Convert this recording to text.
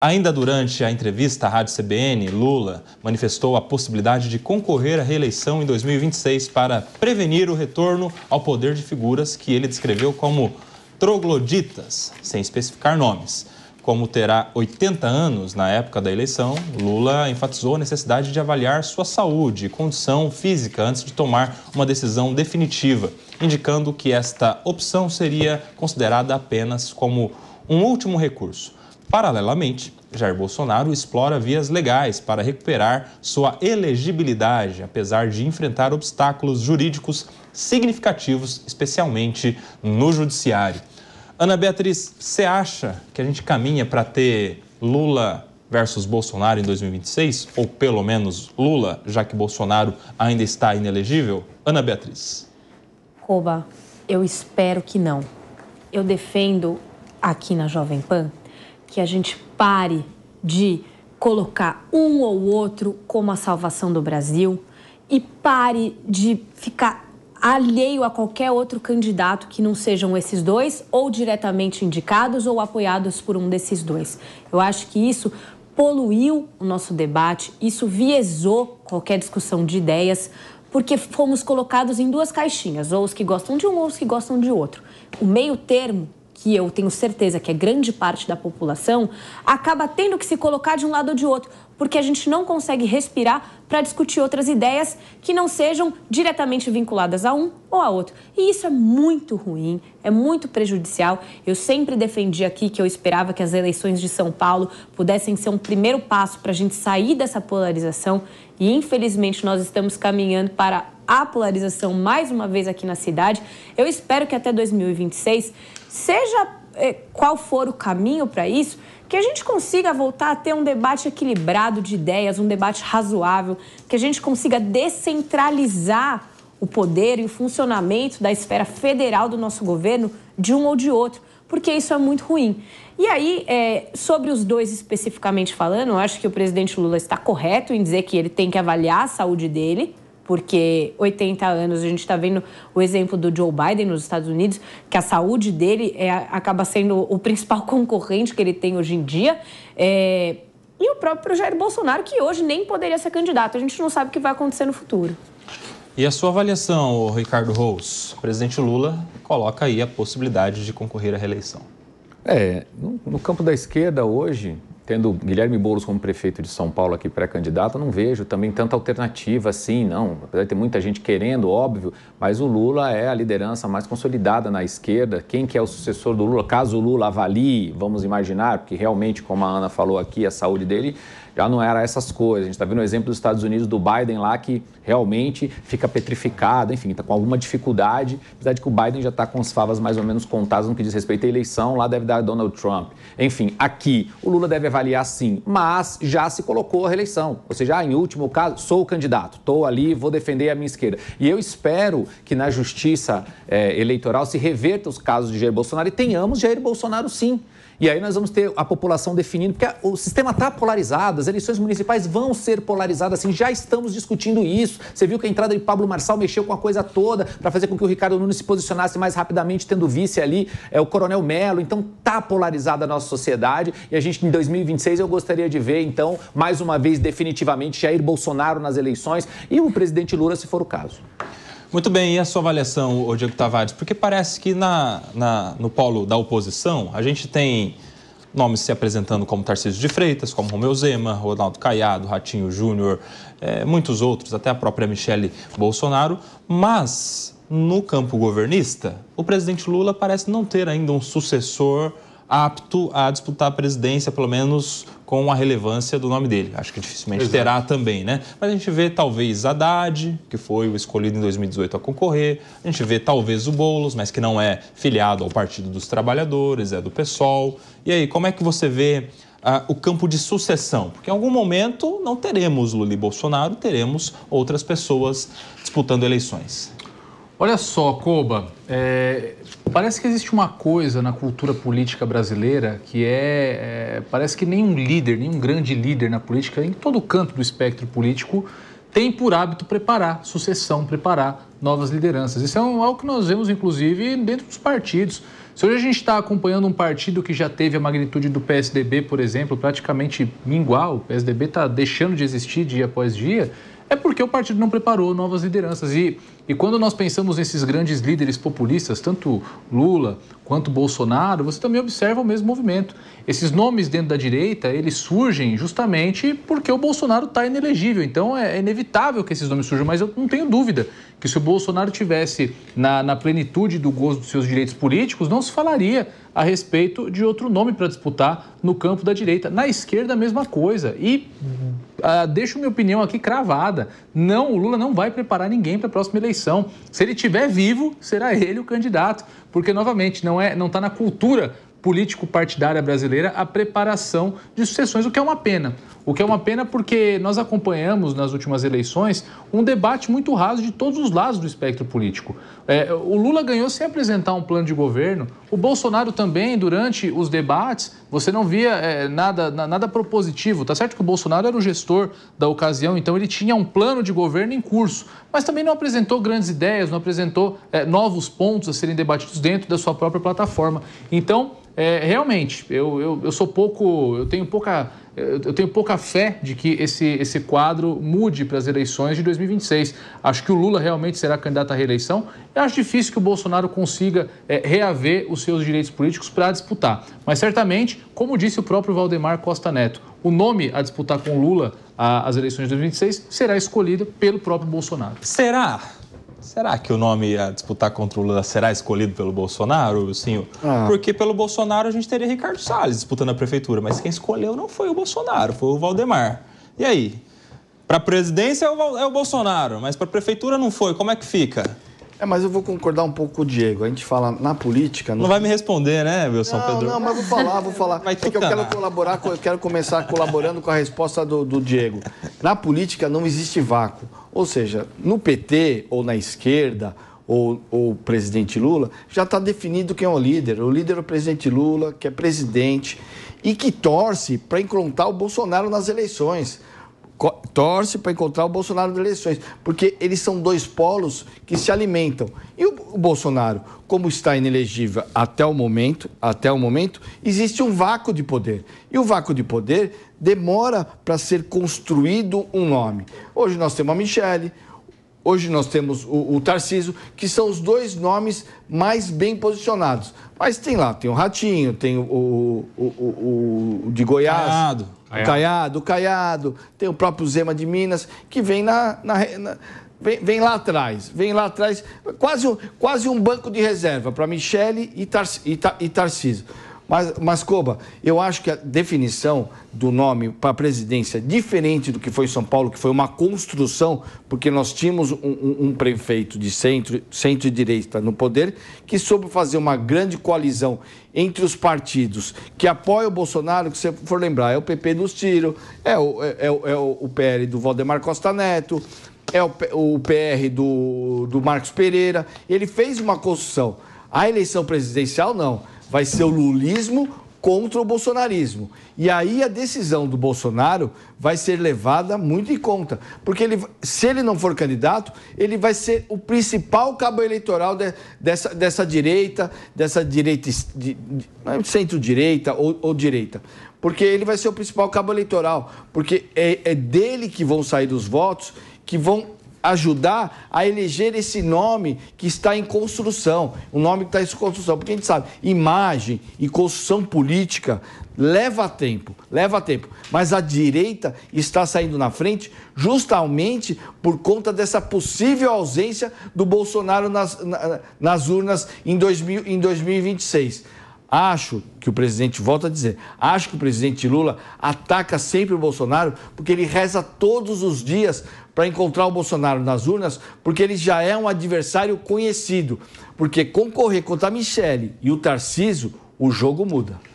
Ainda durante a entrevista à Rádio CBN, Lula manifestou a possibilidade de concorrer à reeleição em 2026 para prevenir o retorno ao poder de figuras que ele descreveu como trogloditas, sem especificar nomes. Como terá 80 anos na época da eleição, Lula enfatizou a necessidade de avaliar sua saúde e condição física antes de tomar uma decisão definitiva, indicando que esta opção seria considerada apenas como um último recurso. Paralelamente, Jair Bolsonaro explora vias legais para recuperar sua elegibilidade, apesar de enfrentar obstáculos jurídicos significativos, especialmente no judiciário. Ana Beatriz, você acha que a gente caminha para ter Lula versus Bolsonaro em 2026? Ou pelo menos Lula, já que Bolsonaro ainda está inelegível? Ana Beatriz. Coba, eu espero que não. Eu defendo aqui na Jovem Pan que a gente pare de colocar um ou outro como a salvação do Brasil e pare de ficar alheio a qualquer outro candidato que não sejam esses dois, ou diretamente indicados ou apoiados por um desses dois. Eu acho que isso poluiu o nosso debate, isso viesou qualquer discussão de ideias, porque fomos colocados em duas caixinhas, ou os que gostam de um ou os que gostam de outro. O meio termo que eu tenho certeza que é grande parte da população, acaba tendo que se colocar de um lado ou de outro, porque a gente não consegue respirar para discutir outras ideias que não sejam diretamente vinculadas a um ou a outro. E isso é muito ruim, é muito prejudicial. Eu sempre defendi aqui que eu esperava que as eleições de São Paulo pudessem ser um primeiro passo para a gente sair dessa polarização e infelizmente nós estamos caminhando para a polarização mais uma vez aqui na cidade. Eu espero que até 2026 seja é, qual for o caminho para isso, que a gente consiga voltar a ter um debate equilibrado de ideias, um debate razoável, que a gente consiga descentralizar o poder e o funcionamento da esfera federal do nosso governo de um ou de outro, porque isso é muito ruim. E aí, é, sobre os dois especificamente falando, eu acho que o presidente Lula está correto em dizer que ele tem que avaliar a saúde dele porque 80 anos, a gente está vendo o exemplo do Joe Biden nos Estados Unidos, que a saúde dele é, acaba sendo o principal concorrente que ele tem hoje em dia. É, e o próprio Jair Bolsonaro, que hoje nem poderia ser candidato. A gente não sabe o que vai acontecer no futuro. E a sua avaliação, Ricardo Rous? O presidente Lula coloca aí a possibilidade de concorrer à reeleição. É, no campo da esquerda hoje, tendo Guilherme Boulos como prefeito de São Paulo aqui pré-candidato, não vejo também tanta alternativa assim, não. Apesar de ter muita gente querendo, óbvio, mas o Lula é a liderança mais consolidada na esquerda. Quem que é o sucessor do Lula? Caso o Lula avalie, vamos imaginar, porque realmente, como a Ana falou aqui, a saúde dele já não era essas coisas. A gente está vendo o exemplo dos Estados Unidos, do Biden lá, que realmente fica petrificado, enfim, está com alguma dificuldade, apesar de que o Biden já está com as favas mais ou menos contadas no que diz respeito à eleição, lá deve dar Donald Trump. Enfim, aqui o Lula deve avaliar sim, mas já se colocou a reeleição. Ou seja, ah, em último caso, sou o candidato, estou ali, vou defender a minha esquerda. E eu espero que na justiça é, eleitoral se reverta os casos de Jair Bolsonaro e tenhamos Jair Bolsonaro sim. E aí nós vamos ter a população definindo, porque o sistema está polarizado, as eleições municipais vão ser polarizadas, assim, já estamos discutindo isso. Você viu que a entrada de Pablo Marçal mexeu com a coisa toda para fazer com que o Ricardo Nunes se posicionasse mais rapidamente, tendo vice ali, é, o Coronel Melo. Então tá polarizada a nossa sociedade e a gente em 2026 eu gostaria de ver, então, mais uma vez definitivamente Jair Bolsonaro nas eleições e o presidente Lula, se for o caso. Muito bem, e a sua avaliação, o Diego Tavares? Porque parece que na, na, no polo da oposição a gente tem nomes se apresentando como Tarcísio de Freitas, como Romeu Zema, Ronaldo Caiado, Ratinho Júnior, é, muitos outros, até a própria Michele Bolsonaro, mas no campo governista, o presidente Lula parece não ter ainda um sucessor apto a disputar a presidência, pelo menos com a relevância do nome dele. Acho que dificilmente Exato. terá também, né? Mas a gente vê talvez Haddad, que foi o escolhido em 2018 a concorrer, a gente vê talvez o Boulos, mas que não é filiado ao Partido dos Trabalhadores, é do PSOL. E aí, como é que você vê ah, o campo de sucessão, porque em algum momento não teremos Lula e Bolsonaro, teremos outras pessoas disputando eleições. Olha só, Koba, é, parece que existe uma coisa na cultura política brasileira que é, é, Parece que nenhum líder, nenhum grande líder na política, em todo canto do espectro político, tem por hábito preparar sucessão, preparar novas lideranças. Isso é algo é que nós vemos, inclusive, dentro dos partidos. Se hoje a gente está acompanhando um partido que já teve a magnitude do PSDB, por exemplo, praticamente mingual, o PSDB está deixando de existir dia após dia, é porque o partido não preparou novas lideranças. E, e quando nós pensamos nesses grandes líderes populistas, tanto Lula quanto Bolsonaro, você também observa o mesmo movimento. Esses nomes dentro da direita, eles surgem justamente porque o Bolsonaro está inelegível. Então é, é inevitável que esses nomes surjam, mas eu não tenho dúvida que se o Bolsonaro tivesse na, na plenitude do gozo dos seus direitos políticos, não se falaria a respeito de outro nome para disputar no campo da direita. Na esquerda, a mesma coisa. E uhum. uh, deixo minha opinião aqui cravada: não, o Lula não vai preparar ninguém para a próxima eleição. Se ele estiver vivo, será ele o candidato, porque novamente não é, não está na cultura político-partidária brasileira a preparação de sucessões, o que é uma pena. O que é uma pena porque nós acompanhamos nas últimas eleições um debate muito raso de todos os lados do espectro político. É, o Lula ganhou sem apresentar um plano de governo, o Bolsonaro também, durante os debates, você não via é, nada, nada propositivo. Tá certo que o Bolsonaro era o gestor da ocasião, então ele tinha um plano de governo em curso, mas também não apresentou grandes ideias, não apresentou é, novos pontos a serem debatidos dentro da sua própria plataforma. Então, é, realmente, eu, eu, eu sou pouco, eu tenho pouca eu tenho pouca fé de que esse, esse quadro mude para as eleições de 2026. Acho que o Lula realmente será candidato à reeleição. Eu acho difícil que o Bolsonaro consiga é, reaver os seus direitos políticos para disputar. Mas certamente, como disse o próprio Valdemar Costa Neto, o nome a disputar com Lula a, as eleições de 2026 será escolhido pelo próprio Bolsonaro. Será? Será que o nome a disputar contra o Lula será escolhido pelo Bolsonaro, Sim, Ah. Porque pelo Bolsonaro a gente teria Ricardo Salles disputando a prefeitura, mas quem escolheu não foi o Bolsonaro, foi o Valdemar. E aí? Para a presidência é o, é o Bolsonaro, mas para a prefeitura não foi. Como é que fica? É, mas eu vou concordar um pouco com o Diego. A gente fala na política. Não, não vai me responder, né, Wilson não, Pedro? Não, mas vou falar, vou falar. Vai é que eu quero tá. colaborar, eu quero começar colaborando com a resposta do, do Diego. Na política não existe vácuo. Ou seja, no PT ou na esquerda, ou o presidente Lula, já está definido quem é o líder. O líder é o presidente Lula, que é presidente e que torce para encontrar o Bolsonaro nas eleições torce para encontrar o Bolsonaro nas eleições, porque eles são dois polos que se alimentam. E o, o Bolsonaro, como está inelegível até o momento, até o momento, existe um vácuo de poder. E o vácuo de poder demora para ser construído um nome. Hoje nós temos a Michelle, Hoje nós temos o, o Tarciso, que são os dois nomes mais bem posicionados. Mas tem lá, tem o Ratinho, tem o, o, o, o de Goiás. Caiado. O Caiado, o Caiado, tem o próprio Zema de Minas, que vem na, na, na Vem, vem, lá atrás, vem lá atrás, quase, quase um banco de reserva para Michele e, Tar, e, Tar, e mas, mas Coba, eu acho que a definição do nome para a presidência, é diferente do que foi em São Paulo, que foi uma construção, porque nós tínhamos um, um, um prefeito de centro, centro-direita no poder, que soube fazer uma grande coalizão entre os partidos que apoiam o Bolsonaro, que você for lembrar, é o PP dos Tiro, é o, é, é, o, é o PL do Valdemar Costa Neto, é o, o PR do, do Marcos Pereira. Ele fez uma construção. A eleição presidencial, não vai ser o lulismo contra o bolsonarismo. E aí a decisão do Bolsonaro vai ser levada muito em conta, porque ele, se ele não for candidato, ele vai ser o principal cabo eleitoral de, dessa, dessa direita, dessa direita de, de, é centro-direita ou, ou, direita. Porque ele vai ser o principal cabo eleitoral, porque é, é dele que vão sair os votos que vão ajudar a eleger esse nome que está em construção, o nome que está em construção, porque a gente sabe, imagem e construção política leva tempo, leva tempo, mas a direita está saindo na frente justamente por conta dessa possível ausência do Bolsonaro nas, nas urnas em, 2000, em 2026. Acho que o presidente, volta a dizer, acho que o presidente Lula ataca sempre o Bolsonaro porque ele reza todos os dias para encontrar o Bolsonaro nas urnas, porque ele já é um adversário conhecido. Porque concorrer contra a Michele e o Tarciso, o jogo muda.